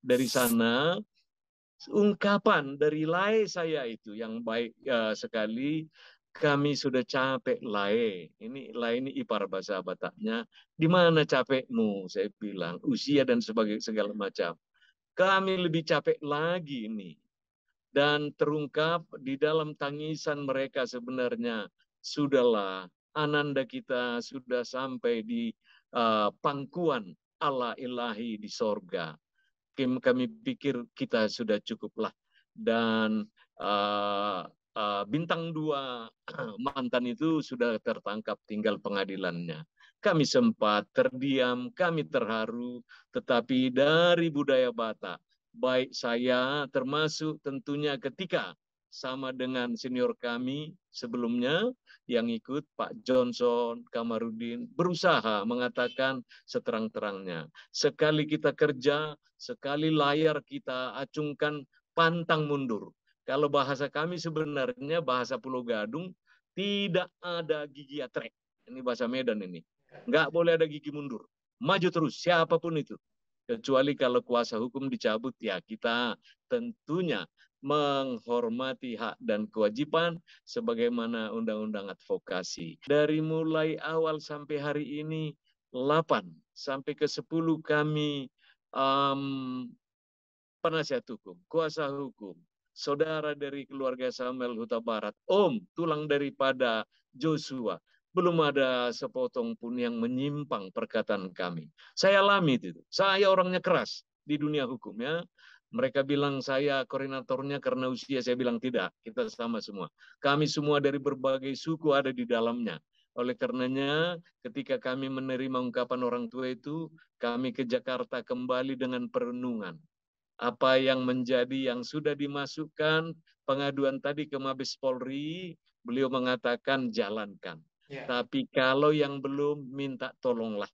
dari sana ungkapan dari lae saya itu yang baik uh, sekali kami sudah capek lae. Ini lae ini ipar bahasa Bataknya. Di mana capekmu? Saya bilang usia dan sebagai segala macam. Kami lebih capek lagi ini. Dan terungkap di dalam tangisan mereka sebenarnya sudahlah ananda kita sudah sampai di uh, pangkuan Allah ilahi di sorga kami pikir kita sudah cukuplah dan uh, uh, bintang dua mantan itu sudah tertangkap tinggal pengadilannya kami sempat terdiam kami terharu tetapi dari budaya Batak baik saya termasuk tentunya ketika sama dengan senior kami sebelumnya yang ikut Pak Johnson, Kamarudin berusaha mengatakan seterang-terangnya. Sekali kita kerja, sekali layar kita acungkan pantang mundur. Kalau bahasa kami sebenarnya bahasa Pulau Gadung tidak ada gigi atrek. Ini bahasa Medan ini. Nggak boleh ada gigi mundur. Maju terus siapapun itu. Kecuali kalau kuasa hukum dicabut, ya kita tentunya menghormati hak dan kewajiban sebagaimana undang-undang advokasi. Dari mulai awal sampai hari ini, 8 sampai ke 10 kami um, penasihat hukum, kuasa hukum, saudara dari keluarga Samuel Huta Barat, om tulang daripada Joshua, belum ada sepotong pun yang menyimpang perkataan kami. Saya alami itu. Saya orangnya keras di dunia hukum ya. Mereka bilang saya koordinatornya karena usia, saya bilang tidak. Kita sama semua. Kami semua dari berbagai suku ada di dalamnya. Oleh karenanya, ketika kami menerima ungkapan orang tua itu, kami ke Jakarta kembali dengan perenungan. Apa yang menjadi yang sudah dimasukkan pengaduan tadi ke Mabes Polri, beliau mengatakan jalankan Ya. Tapi kalau yang belum minta tolonglah.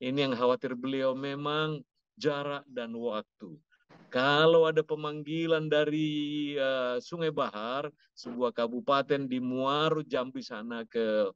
Ini yang khawatir beliau memang jarak dan waktu. Kalau ada pemanggilan dari uh, Sungai Bahar, sebuah kabupaten di Muaru Jambi sana ke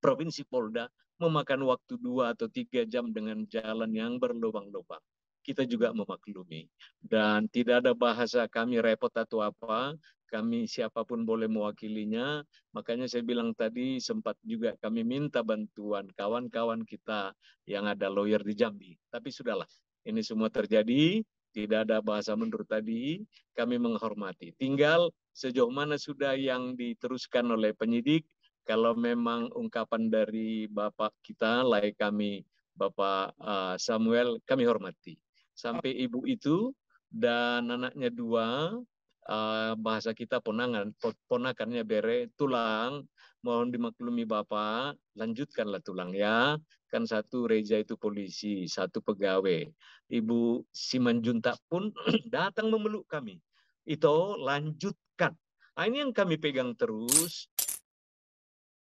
Provinsi Polda, memakan waktu dua atau tiga jam dengan jalan yang berlubang-lubang kita juga memaklumi. Dan tidak ada bahasa kami repot atau apa, kami siapapun boleh mewakilinya. Makanya saya bilang tadi sempat juga kami minta bantuan kawan-kawan kita yang ada lawyer di Jambi. Tapi sudahlah, ini semua terjadi, tidak ada bahasa menurut tadi, kami menghormati. Tinggal sejauh mana sudah yang diteruskan oleh penyidik, kalau memang ungkapan dari Bapak kita, layak kami Bapak eh, Samuel, kami hormati sampai ibu itu dan anaknya dua uh, bahasa kita ponangan ponakannya bere tulang mohon dimaklumi bapak lanjutkanlah tulang ya kan satu reja itu polisi satu pegawai ibu simanjuntak pun datang memeluk kami itu lanjutkan nah, ini yang kami pegang terus